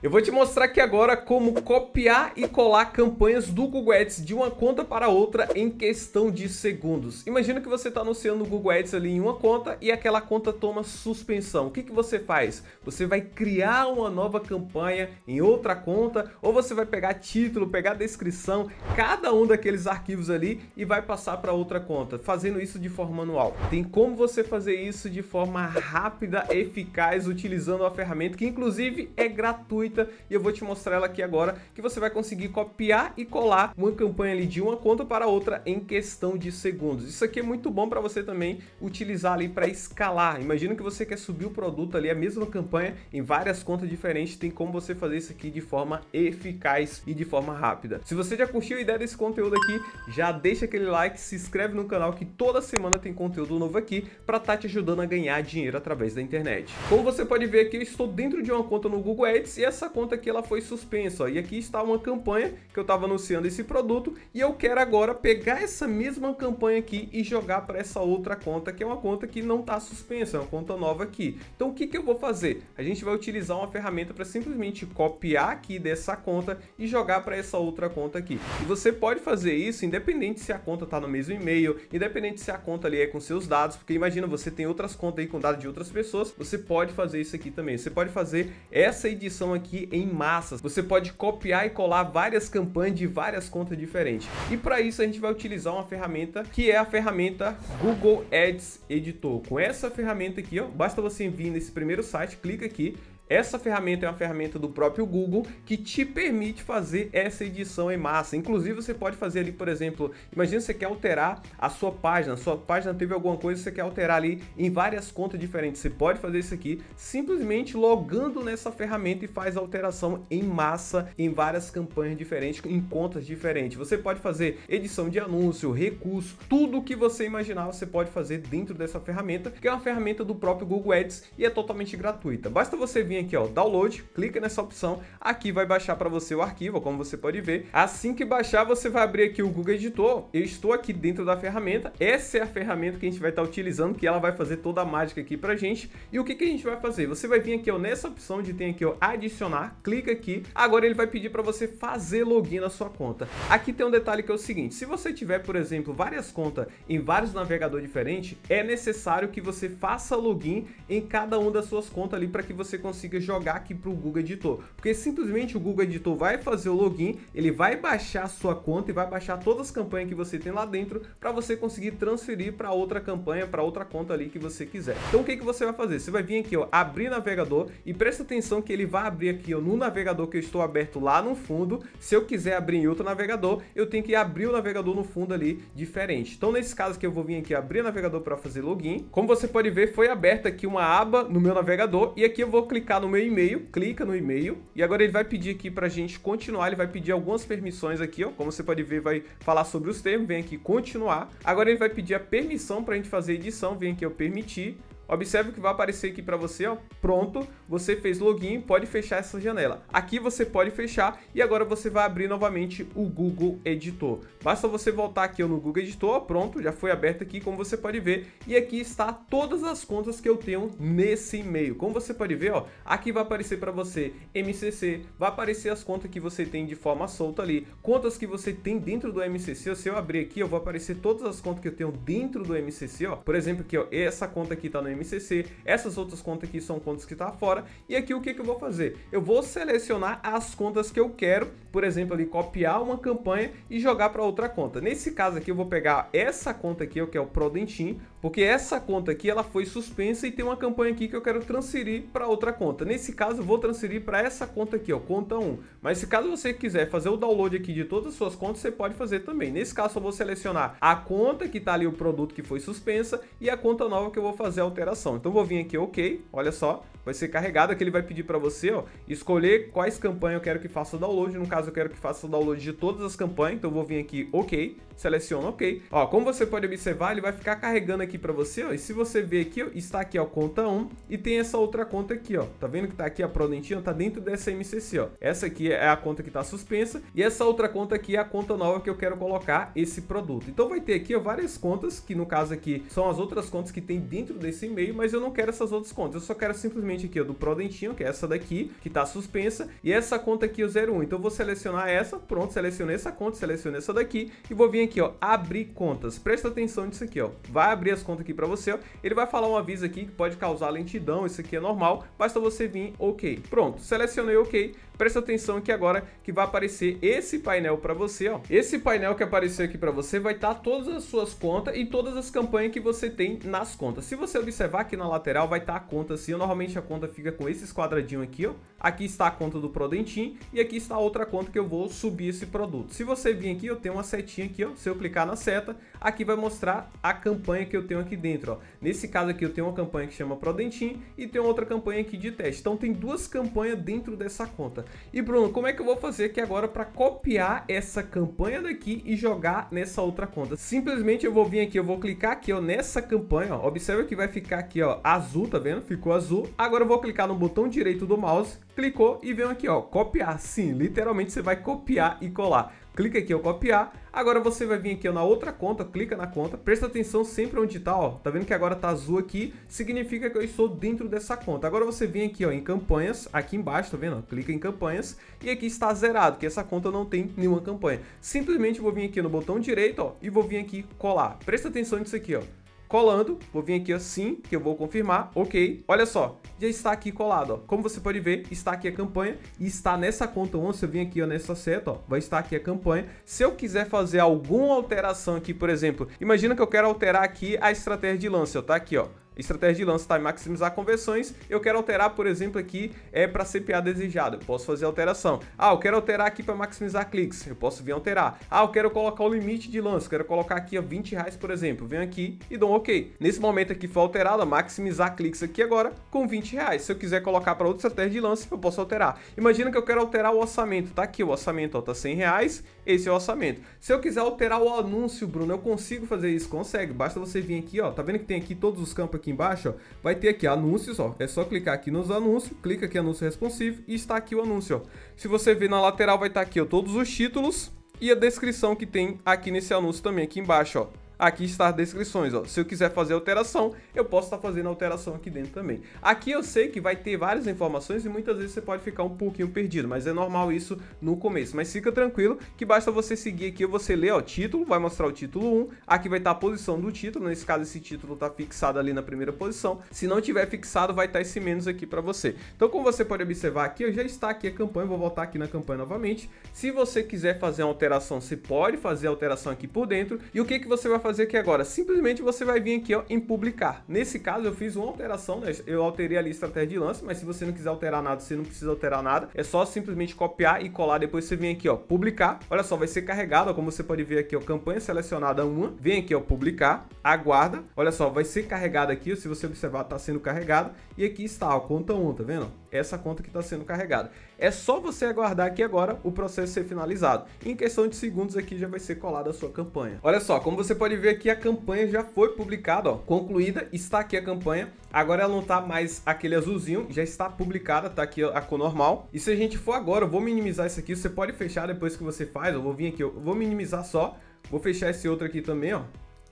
Eu vou te mostrar aqui agora como copiar e colar campanhas do Google Ads de uma conta para outra em questão de segundos. Imagina que você está anunciando o Google Ads ali em uma conta e aquela conta toma suspensão. O que, que você faz? Você vai criar uma nova campanha em outra conta ou você vai pegar título, pegar descrição, cada um daqueles arquivos ali e vai passar para outra conta, fazendo isso de forma manual. Tem como você fazer isso de forma rápida, eficaz, utilizando a ferramenta que inclusive é gratuita gratuita e eu vou te mostrar ela aqui agora, que você vai conseguir copiar e colar uma campanha ali de uma conta para outra em questão de segundos. Isso aqui é muito bom para você também utilizar ali para escalar. Imagina que você quer subir o produto ali, a mesma campanha, em várias contas diferentes, tem como você fazer isso aqui de forma eficaz e de forma rápida. Se você já curtiu a ideia desse conteúdo aqui, já deixa aquele like, se inscreve no canal que toda semana tem conteúdo novo aqui para estar tá te ajudando a ganhar dinheiro através da internet. Como você pode ver aqui, eu estou dentro de uma conta no Google Ads e essa essa conta aqui ela foi suspensa. Ó. E aqui está uma campanha que eu estava anunciando esse produto e eu quero agora pegar essa mesma campanha aqui e jogar para essa outra conta, que é uma conta que não está suspensa, é uma conta nova aqui. Então o que, que eu vou fazer? A gente vai utilizar uma ferramenta para simplesmente copiar aqui dessa conta e jogar para essa outra conta aqui. E você pode fazer isso independente se a conta está no mesmo e-mail, independente se a conta ali é com seus dados, porque imagina você tem outras contas aí com dados de outras pessoas, você pode fazer isso aqui também. Você pode fazer essa edição aqui aqui em massas. Você pode copiar e colar várias campanhas de várias contas diferentes. E para isso a gente vai utilizar uma ferramenta que é a ferramenta Google Ads Editor. Com essa ferramenta aqui, ó, basta você vir nesse primeiro site, clica aqui essa ferramenta é uma ferramenta do próprio Google que te permite fazer essa edição em massa. Inclusive, você pode fazer ali, por exemplo, imagina você quer alterar a sua página, sua página teve alguma coisa que você quer alterar ali em várias contas diferentes. Você pode fazer isso aqui simplesmente logando nessa ferramenta e faz a alteração em massa em várias campanhas diferentes, em contas diferentes. Você pode fazer edição de anúncio, recurso, tudo o que você imaginar você pode fazer dentro dessa ferramenta, que é uma ferramenta do próprio Google Ads e é totalmente gratuita. Basta você vir aqui, ó, download, clica nessa opção, aqui vai baixar para você o arquivo, como você pode ver. Assim que baixar, você vai abrir aqui o Google Editor. Eu estou aqui dentro da ferramenta. Essa é a ferramenta que a gente vai estar utilizando, que ela vai fazer toda a mágica aqui para gente. E o que, que a gente vai fazer? Você vai vir aqui, ó, nessa opção de tem aqui, ó, adicionar, clica aqui. Agora ele vai pedir para você fazer login na sua conta. Aqui tem um detalhe que é o seguinte, se você tiver, por exemplo, várias contas em vários navegadores diferentes, é necessário que você faça login em cada uma das suas contas ali para que você consiga consiga jogar aqui para o Google Editor. Porque simplesmente o Google Editor vai fazer o login, ele vai baixar a sua conta e vai baixar todas as campanhas que você tem lá dentro para você conseguir transferir para outra campanha, para outra conta ali que você quiser. Então o que, que você vai fazer? Você vai vir aqui, ó, abrir navegador e presta atenção que ele vai abrir aqui ó, no navegador que eu estou aberto lá no fundo. Se eu quiser abrir em outro navegador, eu tenho que abrir o navegador no fundo ali diferente. Então nesse caso que eu vou vir aqui abrir navegador para fazer login. Como você pode ver, foi aberta aqui uma aba no meu navegador e aqui eu vou clicar clicar no meu e-mail, clica no e-mail e agora ele vai pedir aqui para a gente continuar, ele vai pedir algumas permissões aqui, ó, como você pode ver, vai falar sobre os termos, vem aqui continuar. Agora ele vai pedir a permissão para a gente fazer edição, vem aqui eu permitir. Observe que vai aparecer aqui para você, ó, pronto, você fez login, pode fechar essa janela. Aqui você pode fechar e agora você vai abrir novamente o Google Editor. Basta você voltar aqui no Google Editor, ó, pronto, já foi aberto aqui, como você pode ver, e aqui está todas as contas que eu tenho nesse e-mail. Como você pode ver, ó, aqui vai aparecer para você MCC, vai aparecer as contas que você tem de forma solta ali, contas que você tem dentro do MCC, se eu abrir aqui, eu vou aparecer todas as contas que eu tenho dentro do MCC, ó. Por exemplo, aqui, ó, essa conta aqui tá no MCC, essas outras contas aqui são contas que tá fora. E aqui o que, que eu vou fazer? Eu vou selecionar as contas que eu quero, por exemplo, ali copiar uma campanha e jogar para outra conta. Nesse caso aqui eu vou pegar essa conta aqui, que é o Prodentin, porque essa conta aqui ela foi suspensa e tem uma campanha aqui que eu quero transferir para outra conta. Nesse caso eu vou transferir para essa conta aqui, ó, conta 1. Mas se caso você quiser fazer o download aqui de todas as suas contas, você pode fazer também. Nesse caso eu vou selecionar a conta que tá ali o produto que foi suspensa e a conta nova que eu vou fazer a alteração operação. Então vou vir aqui OK, olha só, vai ser carregado, que ele vai pedir para você, ó, escolher quais campanhas eu quero que faça o download. No caso, eu quero que faça o download de todas as campanhas, então eu vou vir aqui OK, seleciona OK. Ó, como você pode observar, ele vai ficar carregando aqui para você, ó, e se você ver aqui, ó, está aqui, a conta 1 e tem essa outra conta aqui, ó. Tá vendo que tá aqui a Prodentinha, tá dentro dessa MCC, ó. Essa aqui é a conta que tá suspensa e essa outra conta aqui é a conta nova que eu quero colocar esse produto. Então vai ter aqui, ó, várias contas, que no caso aqui são as outras contas que tem dentro desse e-mail, mas eu não quero essas outras contas, eu só quero simplesmente novamente aqui, ó, do Prodentinho, que é essa daqui, que tá suspensa, e essa conta aqui, o 01. Então eu vou selecionar essa, pronto, selecionei essa conta, selecionei essa daqui, e vou vir aqui, ó, abrir contas. Presta atenção nisso aqui, ó. Vai abrir as contas aqui para você, ó. Ele vai falar um aviso aqui que pode causar lentidão, isso aqui é normal, basta você vir OK. Pronto, selecionei OK. Presta atenção que agora que vai aparecer esse painel para você, ó. Esse painel que apareceu aqui para você vai estar tá todas as suas contas e todas as campanhas que você tem nas contas. Se você observar aqui na lateral vai estar tá a conta assim, eu normalmente a conta fica com esses quadradinhos aqui, ó. Aqui está a conta do Prodentin e aqui está outra conta que eu vou subir esse produto. Se você vir aqui, eu tenho uma setinha aqui, ó. Se eu clicar na seta, aqui vai mostrar a campanha que eu tenho aqui dentro, ó. Nesse caso aqui eu tenho uma campanha que chama Prodentin e tem outra campanha aqui de teste. Então tem duas campanhas dentro dessa conta. E Bruno, como é que eu vou fazer aqui agora para copiar essa campanha daqui e jogar nessa outra conta? Simplesmente eu vou vir aqui, eu vou clicar aqui, ó, nessa campanha, ó. Observe que vai ficar aqui, ó, azul, tá vendo? Ficou azul. Agora eu vou clicar no botão direito do mouse, clicou e vem aqui ó, copiar. Sim, literalmente você vai copiar e colar. Clica aqui ó, copiar. Agora você vai vir aqui ó, na outra conta, clica na conta. Presta atenção sempre onde tá, ó. Tá vendo que agora tá azul aqui, significa que eu estou dentro dessa conta. Agora você vem aqui ó, em campanhas, aqui embaixo, tá vendo? Clica em campanhas e aqui está zerado, que essa conta não tem nenhuma campanha. Simplesmente vou vir aqui no botão direito, ó, e vou vir aqui colar. Presta atenção nisso aqui, ó colando, vou vir aqui assim, que eu vou confirmar, ok, olha só, já está aqui colado, ó. como você pode ver, está aqui a campanha e está nessa conta 11, se eu vir aqui ó, nessa seta, ó, vai estar aqui a campanha, se eu quiser fazer alguma alteração aqui, por exemplo, imagina que eu quero alterar aqui a estratégia de lance, ó, tá aqui, ó, estratégia de lance está em maximizar conversões, eu quero alterar, por exemplo, aqui é para CPA desejada, eu posso fazer alteração. Ah, eu quero alterar aqui para maximizar cliques, eu posso vir alterar. Ah, eu quero colocar o limite de lance, quero colocar aqui a 20 reais, por exemplo, venho aqui e dou um OK. Nesse momento aqui foi alterado, maximizar cliques aqui agora com 20 reais. Se eu quiser colocar para outra estratégia de lance, eu posso alterar. Imagina que eu quero alterar o orçamento, tá aqui o orçamento, ó, tá 100 reais, esse é o orçamento. Se eu quiser alterar o anúncio, Bruno, eu consigo fazer isso? Consegue. Basta você vir aqui, ó. Tá vendo que tem aqui todos os campos aqui embaixo, ó? Vai ter aqui anúncios, ó. É só clicar aqui nos anúncios, clica aqui anúncio responsivo e está aqui o anúncio, ó. Se você ver na lateral vai estar tá aqui, ó, todos os títulos e a descrição que tem aqui nesse anúncio também aqui embaixo, ó aqui está as descrições, ó. Se eu quiser fazer alteração, eu posso estar fazendo alteração aqui dentro também. Aqui eu sei que vai ter várias informações e muitas vezes você pode ficar um pouquinho perdido, mas é normal isso no começo. Mas fica tranquilo que basta você seguir aqui, você lê o título, vai mostrar o título 1, aqui vai estar a posição do título, nesse caso esse título está fixado ali na primeira posição. Se não tiver fixado, vai estar esse menos aqui para você. Então, como você pode observar aqui, eu já está aqui a campanha, vou voltar aqui na campanha novamente. Se você quiser fazer uma alteração, você pode fazer a alteração aqui por dentro. E o que, que você vai fazer? fazer aqui agora? Simplesmente você vai vir aqui ó, em publicar. Nesse caso, eu fiz uma alteração, né? Eu alterei ali a estratégia de lance, mas se você não quiser alterar nada, você não precisa alterar nada. É só simplesmente copiar e colar. Depois você vem aqui, ó, publicar. Olha só, vai ser carregado, ó, como você pode ver aqui, ó, campanha selecionada 1. Vem aqui, ó, publicar, aguarda. Olha só, vai ser carregado aqui, ó, se você observar, tá sendo carregado. E aqui está, ó, conta 1, tá vendo? essa conta que está sendo carregada. É só você aguardar aqui agora o processo ser finalizado. Em questão de segundos aqui já vai ser colada a sua campanha. Olha só, como você pode ver aqui, a campanha já foi publicada, ó, concluída, está aqui a campanha. Agora ela não está mais aquele azulzinho, já está publicada, está aqui a cor normal. E se a gente for agora, eu vou minimizar isso aqui, você pode fechar depois que você faz, eu vou vir aqui, eu vou minimizar só, vou fechar esse outro aqui também, ó,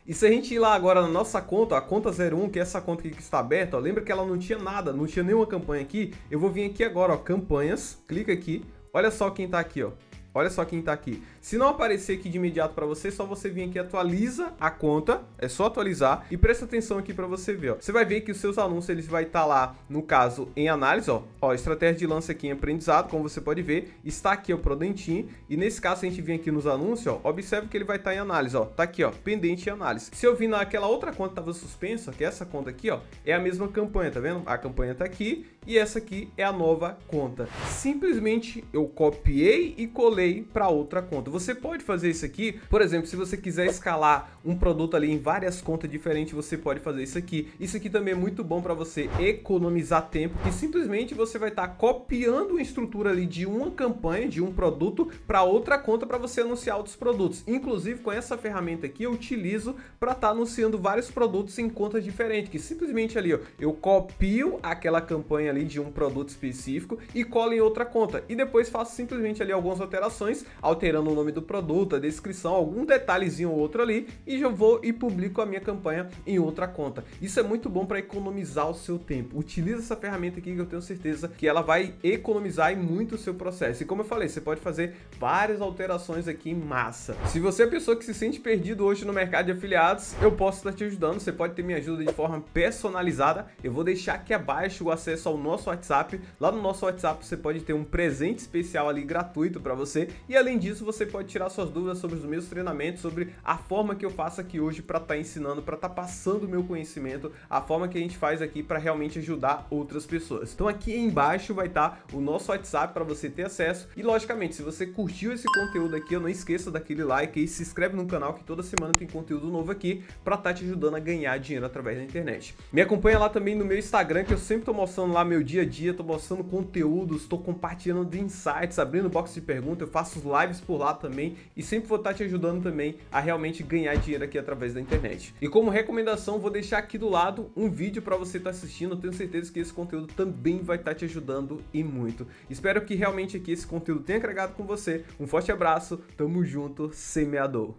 e se a gente ir lá agora na nossa conta, a conta 01, que é essa conta que está aberta, ó, lembra que ela não tinha nada, não tinha nenhuma campanha aqui. Eu vou vir aqui agora, ó, campanhas, clica aqui. Olha só quem está aqui, ó. Olha só quem está aqui. Se não aparecer aqui de imediato para você, é só você vir aqui atualiza a conta, é só atualizar e presta atenção aqui para você ver, ó. Você vai ver que os seus anúncios eles vai estar tá lá, no caso, em análise, ó. Ó, estratégia de lance aqui em aprendizado, como você pode ver, está aqui o Prodentim e nesse caso a gente vem aqui nos anúncios, ó, observe que ele vai estar tá em análise, ó. Tá aqui, ó, pendente em análise. Se eu vir naquela outra conta que estava suspensa, que é essa conta aqui, ó, é a mesma campanha, tá vendo? A campanha está aqui e essa aqui é a nova conta. Simplesmente eu copiei e colei para outra conta. Você pode fazer isso aqui, por exemplo, se você quiser escalar um produto ali em várias contas diferentes, você pode fazer isso aqui. Isso aqui também é muito bom para você economizar tempo, que simplesmente você vai estar tá copiando a estrutura ali de uma campanha, de um produto, para outra conta para você anunciar outros produtos. Inclusive, com essa ferramenta aqui, eu utilizo para estar tá anunciando vários produtos em contas diferentes, que simplesmente ali, ó, eu copio aquela campanha ali de um produto específico e colo em outra conta. E depois faço simplesmente ali algumas alterações, alterando o nome nome do produto, a descrição, algum detalhezinho ou outro ali e já vou e publico a minha campanha em outra conta. Isso é muito bom para economizar o seu tempo. Utiliza essa ferramenta aqui que eu tenho certeza que ela vai economizar muito o seu processo. E como eu falei, você pode fazer várias alterações aqui em massa. Se você é a pessoa que se sente perdido hoje no mercado de afiliados, eu posso estar te ajudando. Você pode ter minha ajuda de forma personalizada. Eu vou deixar aqui abaixo o acesso ao nosso WhatsApp. Lá no nosso WhatsApp você pode ter um presente especial ali gratuito para você. E além disso, você pode pode tirar suas dúvidas sobre os meus treinamentos, sobre a forma que eu faço aqui hoje para estar tá ensinando, para estar tá passando o meu conhecimento, a forma que a gente faz aqui para realmente ajudar outras pessoas. Então aqui embaixo vai estar tá o nosso WhatsApp para você ter acesso e logicamente, se você curtiu esse conteúdo aqui, eu não esqueça daquele like e se inscreve no canal que toda semana tem conteúdo novo aqui para estar tá te ajudando a ganhar dinheiro através da internet. Me acompanha lá também no meu Instagram que eu sempre estou mostrando lá meu dia a dia, estou mostrando conteúdos, estou compartilhando insights, abrindo box de perguntas, eu faço lives por lá também e sempre vou estar te ajudando também a realmente ganhar dinheiro aqui através da internet. E como recomendação, vou deixar aqui do lado um vídeo para você estar tá assistindo, eu tenho certeza que esse conteúdo também vai estar tá te ajudando e muito. Espero que realmente aqui esse conteúdo tenha agregado com você. Um forte abraço, tamo junto, semeador!